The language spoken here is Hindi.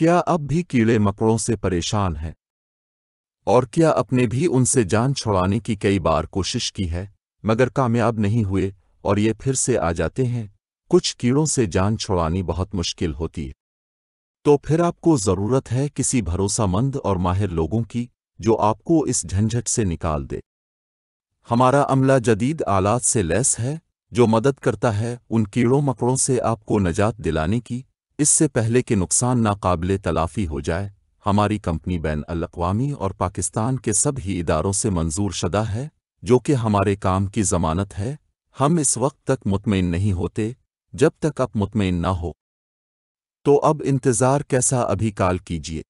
क्या अब भी कीड़े मकड़ों से परेशान हैं और क्या अपने भी उनसे जान छुड़ाने की कई बार कोशिश की है मगर कामयाब नहीं हुए और ये फिर से आ जाते हैं कुछ कीड़ों से जान छुड़ानी बहुत मुश्किल होती है तो फिर आपको ज़रूरत है किसी भरोसामंद और माहिर लोगों की जो आपको इस झंझट से निकाल दे हमारा अमला जदीद आलात से लैस है जो मदद करता है उन कीड़ों मकड़ों से आपको नजात दिलाने की इससे पहले कि नुकसान नाकबले तलाफी हो जाए हमारी कंपनी बैन अवी और पाकिस्तान के सभी इदारों से मंजूर शदा है जो कि हमारे काम की जमानत है हम इस वक्त तक मुतमिन नहीं होते जब तक आप मुतमिन ना हो तो अब इंतज़ार कैसा अभी काल कीजिए